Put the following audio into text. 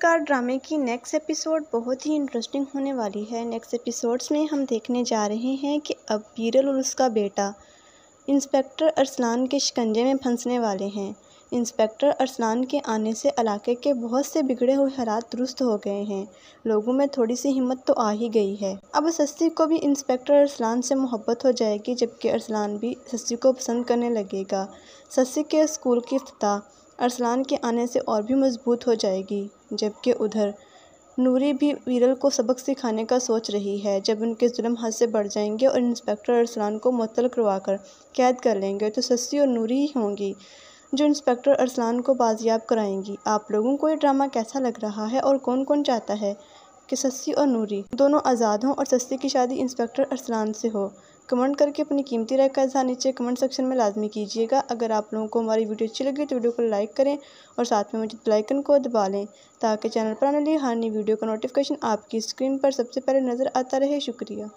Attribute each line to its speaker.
Speaker 1: car ड्रामे की next episode बहुत ही इंटरेस्टिंग होने वाली है नेक्स्ट एपिसोड्स में हम देखने जा रहे हैं कि अब बीरल और उसका बेटा इंस्पेक्टर अरसलान के शिकंजे में फंसने वाले हैं इंस्पेक्टर अरसलान के आने से इलाके के बहुत से बिगड़े हुए हालात दुरुस्त हो गए हैं लोगों में थोड़ी सी हिम्मत तो आ ही गई है अब सस्ती को भी इंस्पेक्टर अरसलान से मोहब्बत हो जाएगी जबकि अरसलान भी सस्ती को पसंद करने लगेगा सस्ती के स्कूल की अफ्ताह अरसलान के आने से और भी मजबूत हो जाएगी जबकि उधर नूरी भी वीरल को सबक सिखाने का सोच रही है जब उनके जुल्म हद से बढ़ जाएंगे और इंस्पेक्टर अरसलान को मतल करवा कर कैद कर लेंगे तो सस्सी और नूरी ही होंगी जो इंस्पेक्टर अरसलान को बाजियाब कराएंगी आप लोगों को ये ड्रामा कैसा लग रहा है और कौन कौन चाहता है कि सस्सी और नूरी दोनों आज़ाद हों और सस्ती की शादी इंस्पेक्टर अरसलान से हो कमेंट करके अपनी कीमती राय का इजहार नीचे कमेंट सेक्शन में लाजमी कीजिएगा अगर आप लोगों को हमारी वीडियो अच्छी लगी तो वीडियो को लाइक करें और साथ में मुझे बेलाइकन को दबा लें ताकि चैनल पर आने वाली हर नई वीडियो का नोटिफिकेशन आपकी स्क्रीन पर सबसे पहले नज़र आता रहे शुक्रिया